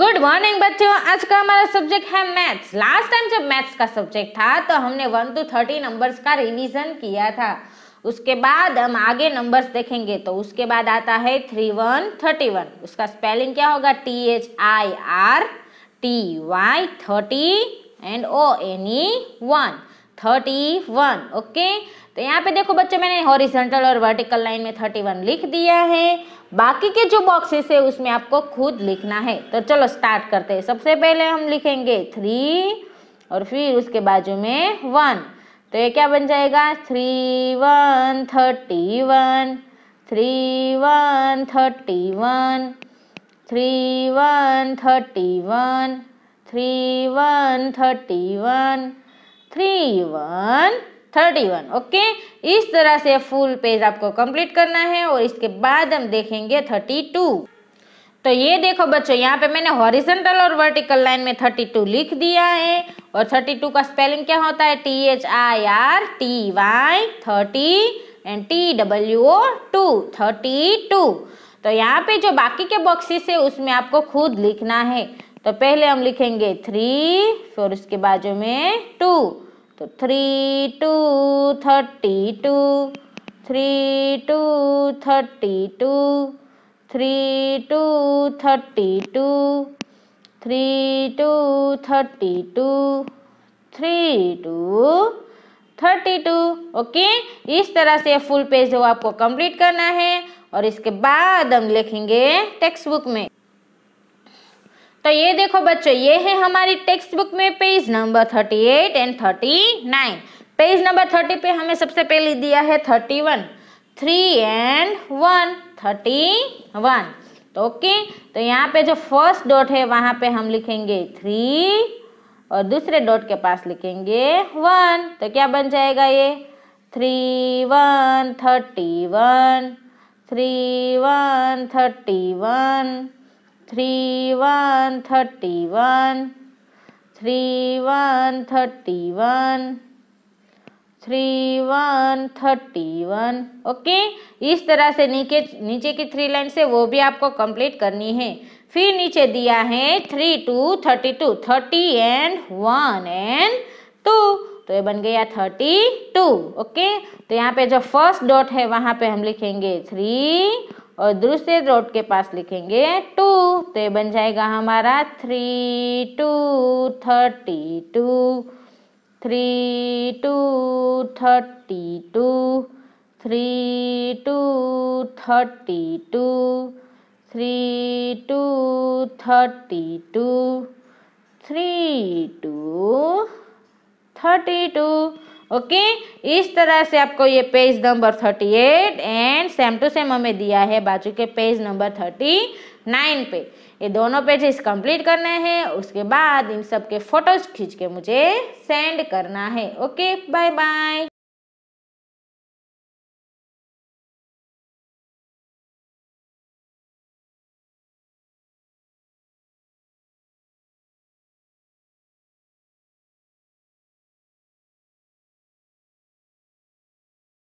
good morning बच्चों आज का हमारा सब्जेक्ट है मैथ्स लास्ट टाइम जब मैथ्स का सब्जेक्ट था तो हमने वन टू थर्टी नंबर्स का रिवीजन किया था उसके बाद हम आगे नंबर्स देखेंगे तो उसके बाद आता है थ्री वन थर्टी वन उसका स्पेलिंग क्या होगा T H I R T Y thirty and O N E one thirty one okay तो यहाँ पे देखो बच्चों मैंने हॉरिजेंटल और वर्टिकल लाइन में थर्टी वन लिख दिया है बाकी के जो बॉक्सेस है उसमें आपको खुद लिखना है तो चलो स्टार्ट करते हैं सबसे पहले हम लिखेंगे थ्री और फिर उसके बाजू में वन तो ये क्या बन जाएगा three one thirty one three one thirty one three one thirty one three one thirty one three one thirty one okay इस तरह से फुल पेज आपको कंप्लीट करना है और इसके बाद हम देखेंगे थर्टी टू तो ये देखो बच्चों यहाँ पे मैंने हॉरिजेंटल और वर्टिकल लाइन में थर्टी टू लिख दिया है और थर्टी टू का स्पेलिंग क्या होता है T H I R T Y thirty and T W O two thirty two तो यहाँ पे जो बाकी के बॉक्सेस है उसमें आपको खुद लिखना है तो पहले हम लिखेंगे थ्री फिर उसके बाजू में टू तो three two thirty two three two thirty two three two thirty two three two thirty two three two thirty two okay इस तरह से फुल पेज जो आपको कंप्लीट करना है और इसके बाद हम लिखेंगे टेक्स्ट बुक में तो ये देखो बच्चों ये है हमारी टेक्स्ट बुक में page number thirty eight and thirty nine page number thirty पे हमें सबसे पहले दिया है thirty one three and one thirty one तो ओके तो यहाँ पे जो फर्स्ट डॉट है वहाँ पे हम लिखेंगे थ्री और दूसरे डॉट के पास लिखेंगे वन तो क्या बन जाएगा ये three one thirty one three one thirty one three one thirty one three one thirty one three one thirty one okay इस तरह से नीचे नीचे की थ्री लाइन से वो भी आपको कंप्लीट करनी है फिर नीचे दिया है three two thirty two thirty and one and two तो ये बन गया थर्टी टू ओके तो यहाँ पे जो फर्स्ट डॉट है वहाँ पे हम लिखेंगे थ्री और दूसरे रोड के पास लिखेंगे टू तो ये बन जाएगा हमारा three two thirty two three two thirty two three two thirty two three two thirty two three two thirty two okay इस तरह से आपको ये page number thirty eight and same to same हमें दिया है बाजू के पेज नंबर थर्टी नाइन पे ये दोनों पेजेस कंप्लीट करने हैं उसके बाद इन सब के फोटोज खींच के मुझे सेंड करना है ओके बाय बाय